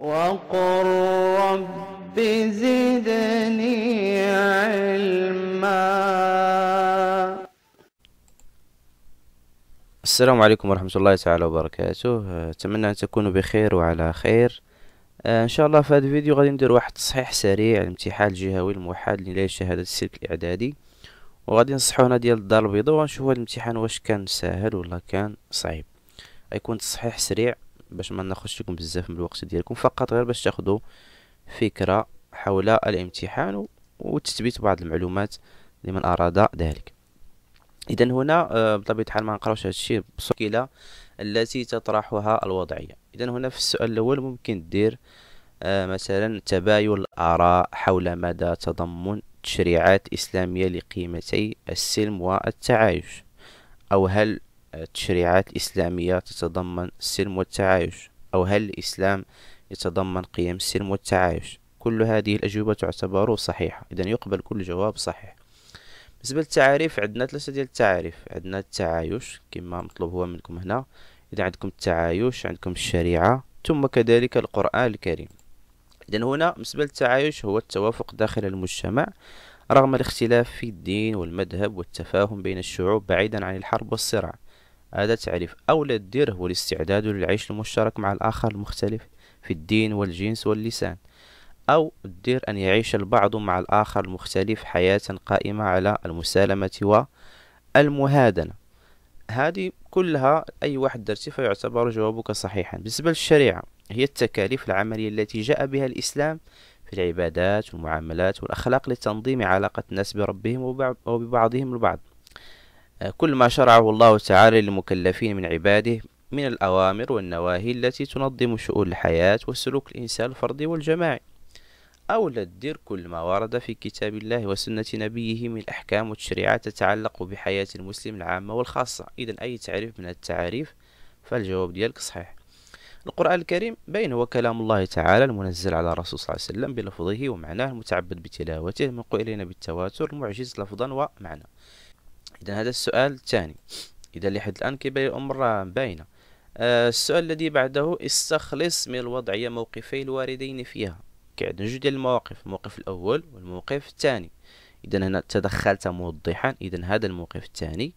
وقل رب زدني علما السلام عليكم ورحمة الله تعالى وبركاته أتمنى أن تكونوا بخير وعلى خير آه، ان شاء الله في هذا الفيديو غادي ندير واحد تصحيح سريع الامتحان الجهوي الموحد لنيل شهاده السلك الاعدادي وغادي نصحو هنا ديال الدار البيضاء ونشوف هذا الامتحان واش كان ساهل ولا كان صعيب غيكون تصحيح سريع باش ما ناخذش لكم بزاف من الوقت ديالكم فقط غير باش تاخذوا فكره حول الامتحان وتثبيت بعض المعلومات لمن اراد ذلك اذا هنا آه، بطبيعه الحال ما نقراوش هذا الشيء بالسكيله التي تطرحها الوضعيه اذا هنا في السؤال الاول ممكن دير آه، مثلا تباين الاراء حول مدى تضمن تشريعات اسلاميه لقيمتي السلم والتعايش او هل التشريعات الإسلامية تتضمن السلم والتعايش أو هل الإسلام يتضمن قيم السلم والتعايش كل هذه الأجوبة تعتبر صحيحة إذا يقبل كل جواب صحيح بالنسبة للتعاريف عندنا ثلاثة ديال التعاريف عندنا التعايش كما مطلوب هو منكم هنا إذا عندكم التعايش عندكم الشريعة ثم كذلك القرآن الكريم إذا هنا بالنسبة للتعايش هو التوافق داخل المجتمع رغم الاختلاف في الدين والمذهب والتفاهم بين الشعوب بعيدا عن الحرب والصراع هذا تعريف أولى الدير هو الاستعداد للعيش المشترك مع الآخر المختلف في الدين والجنس واللسان أو الدير أن يعيش البعض مع الآخر المختلف حياة قائمة على المسالمة والمهادنة هذه كلها أي واحد درتي فيعتبر جوابك صحيحا بالنسبة للشريعة هي التكاليف العملية التي جاء بها الإسلام في العبادات والمعاملات والأخلاق لتنظيم علاقة الناس بربهم وببعضهم البعض كل ما شرعه الله تعالى للمكلفين من عباده من الأوامر والنواهي التي تنظم شؤون الحياة وسلوك الإنسان الفردي والجماعي أولى الدر كل ما ورد في كتاب الله وسنة نبيه من الأحكام والتشريعات تتعلق بحياة المسلم العامة والخاصة إذا أي تعريف من التعاريف فالجواب ديالك صحيح القرآن الكريم بين هو كلام الله تعالى المنزل على الرسول صلى الله عليه وسلم بلفظه ومعناه المتعبد بتلاوته المنقول إلينا بالتواتر المعجز لفظا ومعنى إذا هذا السؤال الثاني إذا لحد الآن كيبان الأمر باينة آه السؤال الذي بعده استخلص من الوضعية موقفي الواردين فيها كعندنا جوج ديال المواقف الموقف الأول والموقف الثاني إذا هنا تدخلت موضحا إذا هذا الموقف الثاني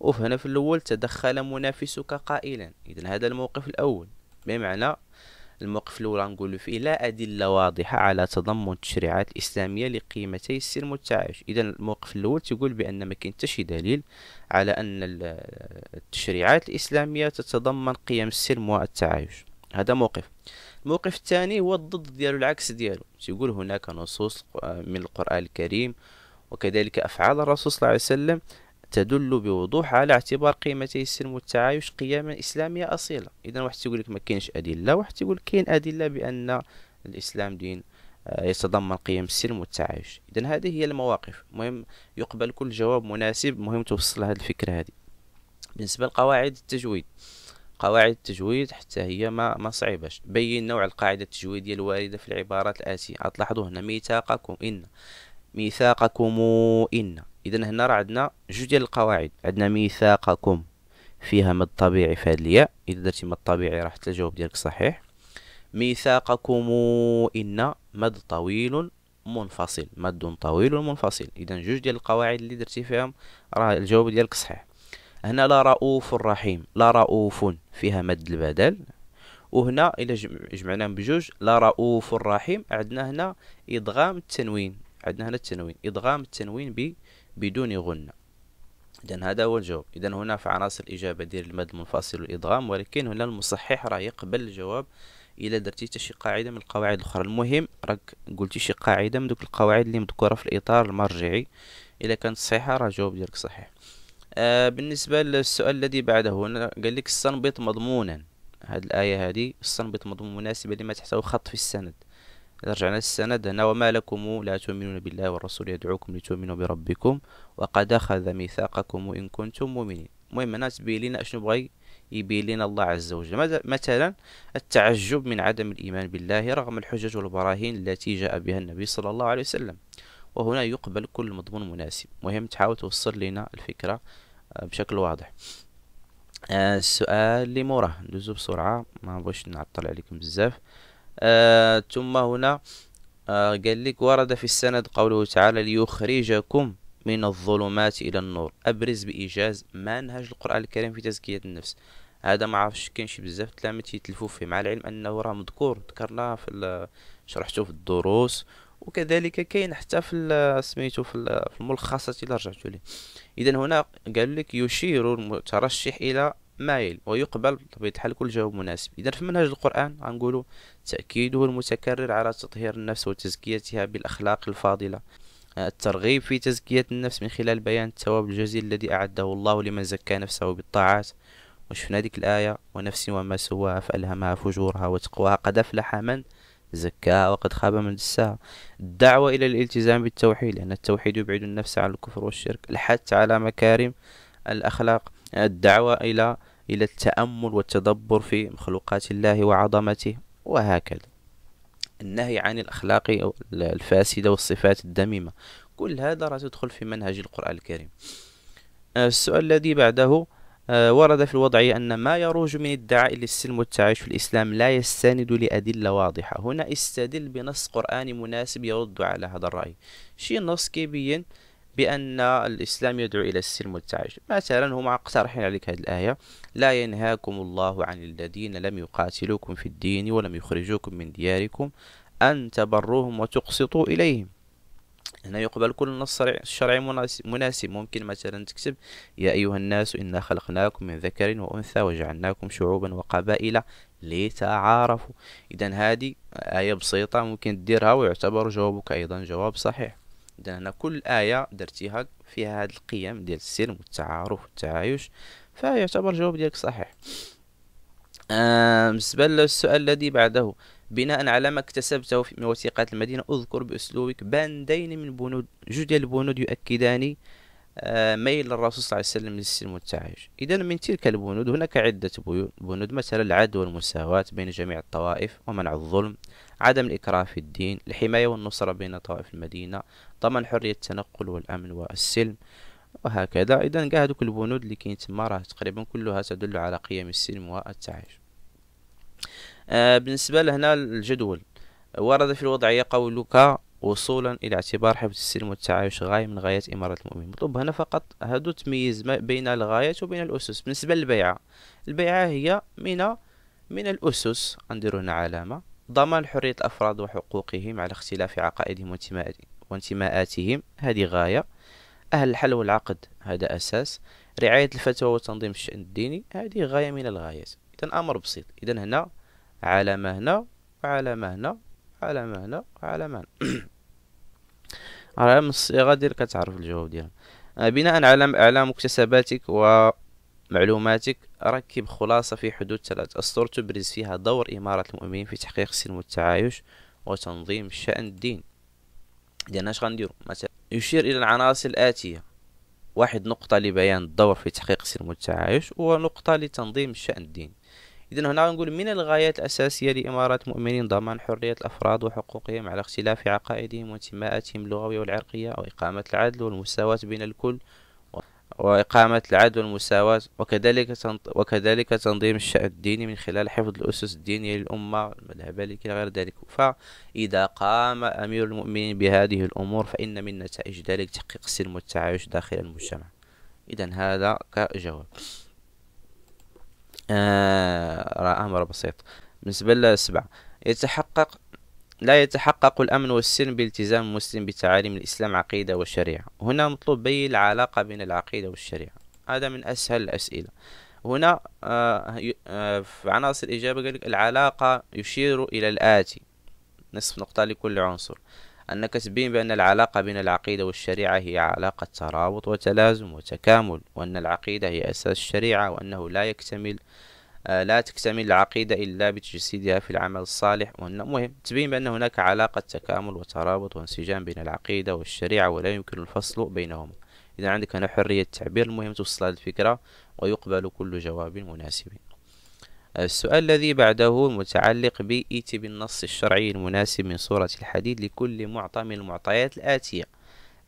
وهنا في الأول تدخل منافسك قائلا إذا هذا الموقف الأول بمعنى الموقف الأول غنقولو فيه لا أدلة واضحة على تضمن التشريعات الإسلامية لقيمتي السلم والتعايش إذا الموقف الأول تقول بأن ما كاين دليل على أن التشريعات الإسلامية تتضمن قيم السلم والتعايش هذا موقف الموقف الثاني هو الضد ديالو العكس ديالو تيقول هناك نصوص من القرآن الكريم وكذلك أفعال الرسول صلى الله عليه وسلم تدل بوضوح على اعتبار قيمتي السلم والتعايش قيما إسلامية أصيلة إذا واحد تيقول لك ما كاينش أدلة واحد تيقول كاين أدلة بأن الإسلام دين آه، يتضمن قيم السلم والتعايش إذا هذه هي المواقف مهم يقبل كل جواب مناسب مهم توصل هذه الفكرة هذه بالنسبة لقواعد التجويد قواعد التجويد حتى هي ما ما صعيباش بين نوع القاعدة التجويدية الواردة في العبارات الآتية تلاحظوا هنا ميثاقكم إن ميثاقكم إن اذا هنا راه عندنا جوج ديال القواعد عندنا ميثاقكم فيها مد طبيعي في هاد الياء اذا درتي مد طبيعي راه حتى الجواب ديالك صحيح ميثاقكم ان مد طويل منفصل مد طويل منفصل اذا جوج ديال القواعد اللي درتي فيهم راه الجواب ديالك صحيح هنا لا رؤوف رحيم لا رؤوف فيها مد البدل وهنا الا جمعناهم بجوج لا رؤوف رحيم عندنا هنا ادغام التنوين عندنا هنا التنوين ادغام التنوين ب بدون غنة إذا هذا هو الجواب إذا هنا في عناصر الإجابة دير المد المنفصل والإدغام ولكن هنا المصحح راه يقبل الجواب إلا درتي حتى شي قاعدة من القواعد الأخرى المهم راك قلتي شي قاعدة من دوك القواعد اللي مذكورة في الإطار المرجعي إلا كانت صحيحة راه الجواب ديالك صحيح آه بالنسبة للسؤال الذي بعده هنا قال لك استنبط مضمونا هاد الآية هذه استنبط مضمون مناسبة لما تحتوي خط في السند رجعنا للسند هنا وما لكم لا تؤمنون بالله والرسول يدعوكم لتؤمنوا بربكم وقد أخذ ميثاقكم إن كنتم مؤمنين المهم هنا تبين لنا اشنو بغى يبين لنا الله عز وجل مثلا التعجب من عدم الإيمان بالله رغم الحجج والبراهين التي جاء بها النبي صلى الله عليه وسلم وهنا يقبل كل مضمون مناسب مهم تحاول توصل لنا الفكرة آه، بشكل واضح السؤال آه، اللي موراه ندوزو بسرعة ما بغيتش نعطل عليكم بزاف آه ثم هنا آه قال لك ورد في السند قوله تعالى ليخرجكم من الظلمات إلى النور أبرز بإيجاز منهج القرآن الكريم في تزكية النفس هذا ما عرفش كاين شي بزاف التلاميذ يتلفوا فيه مع العلم انه راه مذكور ذكرناه في شرحته في الدروس وكذلك كاين حتى في سميتو في الملخصات الى رجعتوا ليه اذا هنا قال لك يشير المترشح الى مايل ويقبل بطبيعة الحال كل جواب مناسب إذا في منهج القرآن غنقولوا تأكيده المتكرر على تطهير النفس وتزكيتها بالأخلاق الفاضلة آه، الترغيب في تزكية النفس من خلال بيان الثواب الجزيل الذي أعده الله لمن زكى نفسه بالطاعات وشفنا ديك الآية ونفس وما سواها فألهمها فجورها وتقواها قد أفلح من زكاها وقد خاب من دساها الدعوة إلى الالتزام بالتوحيد لأن التوحيد يبعد النفس عن الكفر والشرك الحث على مكارم الأخلاق الدعوة إلى إلى التأمل والتدبر في مخلوقات الله وعظمته وهكذا النهي عن الأخلاق الفاسدة والصفات الدميمة كل هذا راه تدخل في منهج القرآن الكريم آه، السؤال الذي بعده آه، ورد في الوضعية أن ما يروج من ادعاء للسلم والتعايش في الإسلام لا يستند لأدلة واضحة هنا استدل بنص قرآني مناسب يرد على هذا الرأي شي نص كيبين بأن الإسلام يدعو إلى السلم والتعايش مثلا هم اقترحين عليك هذه الآية لا ينهاكم الله عن الذين لم يقاتلوكم في الدين ولم يخرجوكم من دياركم أن تبروهم وتقسطوا إليهم هنا يقبل كل نص شرعي مناسب ممكن مثلا تكتب يا أيها الناس إنا خلقناكم من ذكر وأنثى وجعلناكم شعوبا وقبائل لتعارفوا إذا هذه آية بسيطة ممكن تديرها ويعتبر جوابك أيضا جواب صحيح اذا هنا كل ايه درتيها فيها هاد القيم ديال السلم والتعارف والتعايش فيعتبر الجواب ديالك صحيح آه، بالنسبه آه للسؤال الذي بعده بناء على ما اكتسبته من وثيقة المدينة اذكر بأسلوبك بندين من بنود جوج ديال البنود يؤكدان آه، ميل للرسول صلى الله عليه وسلم للسلم والتعايش إذا من تلك البنود هناك عدة بنود مثلا العدل والمساواة بين جميع الطوائف ومنع الظلم عدم الإكراه في الدين الحماية والنصرة بين طوائف المدينة ضمان حرية التنقل والأمن والسلم وهكذا إذا كاع هذوك البنود اللي كاين تما راه تقريبا كلها تدل على قيم السلم والتعايش آه بالنسبة لهنا الجدول ورد في الوضعية قولك وصولا إلى اعتبار حفظ السلم والتعايش غاية من غايات إمارة المؤمنين مطلوب هنا فقط هادو تميز بين الغايات وبين الأسس بالنسبة للبيعة البيعة هي من من الأسس غنديرو هنا علامة ضمان حرية الأفراد وحقوقهم على اختلاف عقائدهم وانتماءاتهم هذه غاية أهل الحل والعقد هذا أساس رعاية الفتوى وتنظيم الشأن الديني هذه غاية من الغايات إذا أمر بسيط إذا هنا علامة هنا وعلامة هنا على مهلة على ما راه من الصيغه ديالك كتعرف الجواب ديالها آه، بناء على على مكتسباتك ومعلوماتك ركب خلاصه في حدود ثلاث اسطر تبرز فيها دور اماره المؤمنين في تحقيق السلم والتعايش وتنظيم الشان الدين ديالنا اش غنديرو مثلا يشير الى العناصر الاتيه واحد نقطه لبيان الدور في تحقيق السلم والتعايش ونقطه لتنظيم الشان الدين إذن هنا نقول من الغايات الأساسية لإمارة مؤمنين ضمان حرية الأفراد وحقوقهم على اختلاف عقائدهم وانتماءاتهم اللغوية والعرقية وإقامة العدل والمساواة بين الكل وإقامة العدل والمساواة وكذلك وكذلك تنظيم الشأن الديني من خلال حفظ الأسس الدينية للأمة المذهبية غير ذلك فإذا قام أمير المؤمنين بهذه الأمور فإن من نتائج ذلك تحقيق السلم والتعايش داخل المجتمع إذا هذا كجواب آه أمر بسيط بالنسبة للسبعة يتحقق لا يتحقق الأمن والسلم بالتزام المسلم بتعاليم الإسلام عقيدة وشريعه هنا مطلوب بي العلاقة بين العقيدة والشريعة هذا من أسهل الأسئلة هنا آه آه في عناصر الإجابة قال العلاقة يشير إلى الآتي نصف نقطة لكل عنصر أن كسبين بأن العلاقة بين العقيدة والشريعة هي علاقة ترابط وتلازم وتكامل وأن العقيدة هي أساس الشريعة وأنه لا يكتمل آه، لا تكتمل العقيدة إلا بتجسيدها في العمل الصالح وأن مهم تبين بأن هناك علاقة تكامل وترابط وانسجام بين العقيدة والشريعة ولا يمكن الفصل بينهما إذا عندك هنا حرية التعبير المهم توصل الفكرة ويقبل كل جواب مناسب السؤال الذي بعده متعلق بإيتي بالنص الشرعي المناسب من صورة الحديد لكل معطى من المعطيات الآتية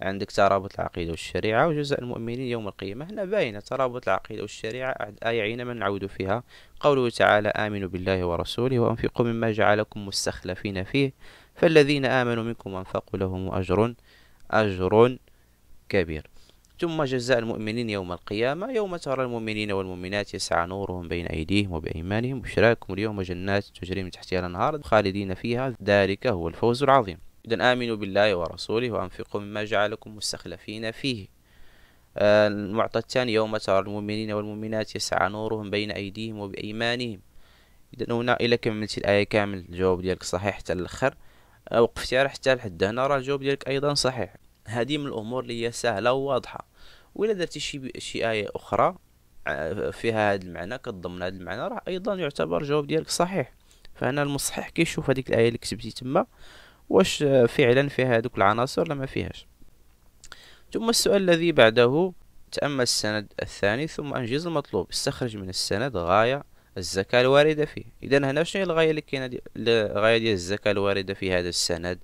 عندك ترابط العقيدة والشريعة وجزاء المؤمنين يوم القيامة هنا باينة ترابط العقيدة والشريعة آية من نعود فيها قوله تعالى آمنوا بالله ورسوله وأنفقوا مما جعلكم مستخلفين فيه فالذين آمنوا منكم وأنفقوا لهم أجر أجر كبير ثم جزاء المؤمنين يوم القيامة يوم ترى المؤمنين والمؤمنات يسعى نورهم بين أيديهم وبأيمانهم بشراكم اليوم جنات تجري من تحتها الأنهار خالدين فيها ذلك هو الفوز العظيم إذا آمنوا بالله ورسوله وأنفقوا مما جعلكم مستخلفين فيه آه، المعطى الثاني يوم ترى المؤمنين والمؤمنات يسعى نورهم بين أيديهم وبأيمانهم إذا هنا إلا كملت الآية كامل الجواب ديالك صحيح حتى الآخر آه، وقفتي حتى لحد هنا راه الجواب ديالك أيضا صحيح هذه من الأمور اللي هي سهلة وواضحة وإلا درتي شي شي آية أخرى فيها هذا المعنى كتضمن هذا المعنى راه أيضا يعتبر الجواب ديالك صحيح فهنا المصحح كيشوف هذيك الآية اللي كتبتي تما واش فعلا فيها هذوك العناصر ولا ما فيهاش ثم السؤال الذي بعده تأمل السند الثاني ثم أنجز المطلوب استخرج من السند غاية الزكاة الواردة فيه إذا هنا شنو هي الغاية اللي كاينة الغاية ديال الزكاة الواردة في هذا السند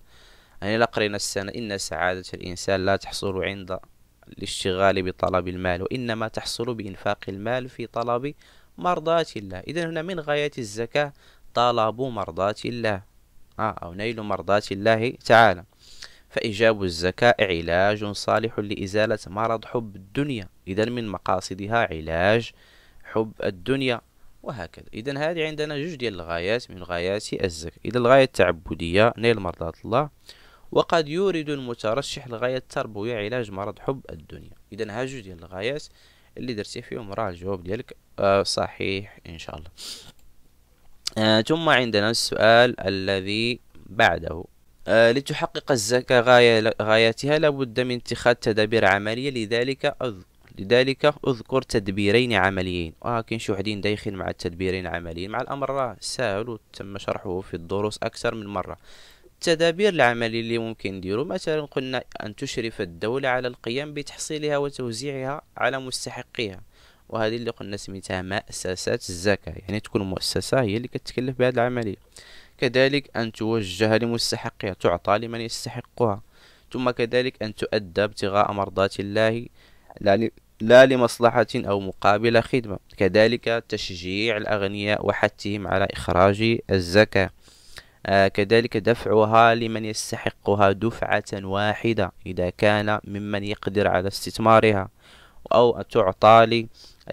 يعني لقرينا السند إن سعادة الإنسان لا تحصل عند الاشتغال بطلب المال وإنما تحصل بإنفاق المال في طلب مرضاة الله إذا هنا من غاية الزكاة طلب مرضاة الله آه أو نيل مرضاة الله تعالى فإيجاب الزكاة علاج صالح لإزالة مرض حب الدنيا إذا من مقاصدها علاج حب الدنيا وهكذا إذا هذه عندنا جوج ديال الغايات من غايات الزكاة إذا الغاية التعبدية نيل مرضاة الله وقد يورد المترشح لغاية التربوية علاج مرض حب الدنيا إذا هاجو ديال الغايات اللي درتي فيهم راه الجواب ديالك آه صحيح إن شاء الله آه ثم عندنا السؤال الذي بعده آه لتحقق الزكاة غاية غايتها لابد من اتخاذ تدابير عملية لذلك أذ... لذلك اذكر تدبيرين عمليين اه كاين شي وحدين دايخين مع التدبيرين العمليين مع الامر راه ساهل وتم شرحه في الدروس اكثر من مره التدابير العملية اللي ممكن نديرو مثلا قلنا أن تشرف الدولة على القيام بتحصيلها وتوزيعها على مستحقيها وهذه اللي قلنا سميتها مؤسسات الزكاة يعني تكون مؤسسة هي اللي كتكلف بهذه العملية كذلك أن توجه لمستحقها تعطى لمن يستحقها ثم كذلك أن تؤدى ابتغاء مرضاة الله لا لمصلحة أو مقابل خدمة كذلك تشجيع الأغنياء وحثهم على إخراج الزكاة آه، كذلك دفعها لمن يستحقها دفعة واحدة إذا كان ممن يقدر على استثمارها أو تعطى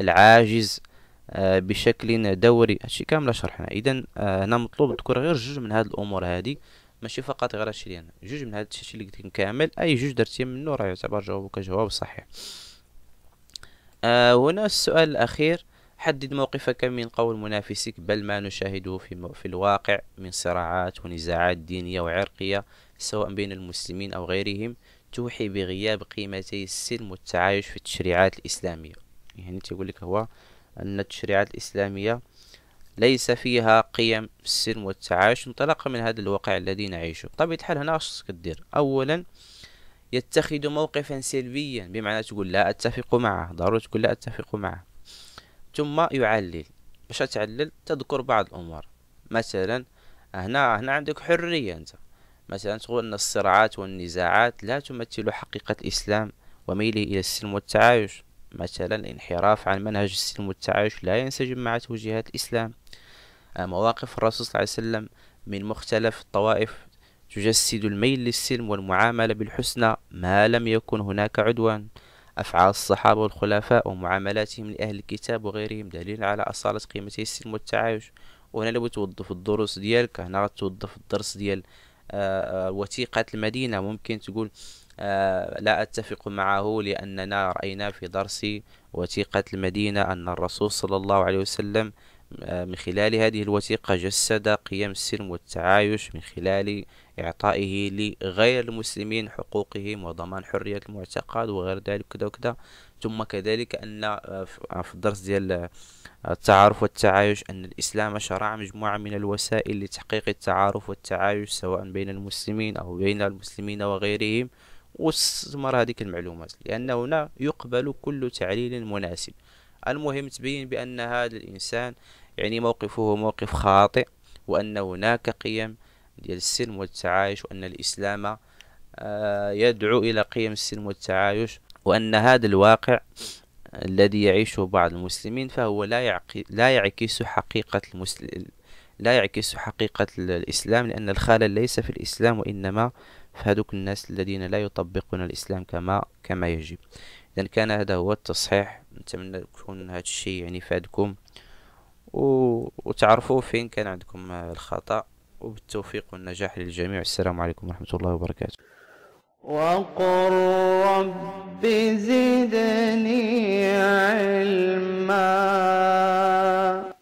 للعاجز آه، بشكل دوري هادشي كامل شرحنا اذا آه، انا مطلوب نذكر غير جوج من هاد الامور هادي ماشي فقط غير هادشي ديالنا جوج من هاد الشيء اللي قلت كامل اي جوج درتي منه راه يعتبر جوابك جواب صحيح آه هنا السؤال الاخير حدد موقفك من قول منافسك بل ما نشاهده في, في الواقع من صراعات ونزاعات دينية وعرقية سواء بين المسلمين أو غيرهم توحي بغياب قيمتي السلم والتعايش في التشريعات الإسلامية يعني تقول لك هو أن التشريعات الإسلامية ليس فيها قيم السلم والتعايش انطلاقا من هذا الواقع الذي نعيشه طب الحال هنا اش كدير اولا يتخذ موقفا سلبيا بمعنى تقول لا اتفق معه ضروري تقول لا اتفق معه ثم يعلل باش تعلل تذكر بعض الامور مثلا هنا هنا عندك حريه انت مثلا تقول ان الصراعات والنزاعات لا تمثل حقيقه الاسلام وميله الى السلم والتعايش مثلا الانحراف عن منهج السلم والتعايش لا ينسجم مع توجيهات الاسلام مواقف الرسول صلى الله عليه وسلم من مختلف الطوائف تجسد الميل للسلم والمعامله بالحسنى ما لم يكن هناك عدوان أفعال الصحابة والخلفاء ومعاملاتهم لأهل الكتاب وغيرهم دليل على أصالة قيمتي السلم والتعايش وهنا لو توظف الدروس ديالك هنا توظف الدرس ديال آه،, آه وثيقة المدينة ممكن تقول آه لا أتفق معه لأننا رأينا في درس وثيقة المدينة أن الرسول صلى الله عليه وسلم آه، من خلال هذه الوثيقة جسد قيم السلم والتعايش من خلال إعطائه لغير المسلمين حقوقهم وضمان حرية المعتقد وغير ذلك كذا وكذا ثم كذلك أن آه، آه، في الدرس ديال التعارف والتعايش أن الإسلام شرع مجموعة من الوسائل لتحقيق التعارف والتعايش سواء بين المسلمين أو بين المسلمين وغيرهم واستثمر هذه المعلومات لأن هنا يقبل كل تعليل مناسب المهم تبين بأن هذا الإنسان يعني موقفه موقف خاطئ وأن هناك قيم ديال السلم والتعايش وأن الإسلام آه، يدعو إلى قيم السلم والتعايش وأن هذا الواقع الذي يعيشه بعض المسلمين فهو لا لا يعكس حقيقة المسلم لا يعكس حقيقة الإسلام لأن الخلل ليس في الإسلام وإنما في هذوك الناس الذين لا يطبقون الإسلام كما كما يجب إذا كان هذا هو التصحيح نتمنى يكون هذا الشيء يعني فادكم وتعرفوا فين كان عندكم الخطأ وبالتوفيق والنجاح للجميع السلام عليكم ورحمة الله وبركاته وقل رب زدني علما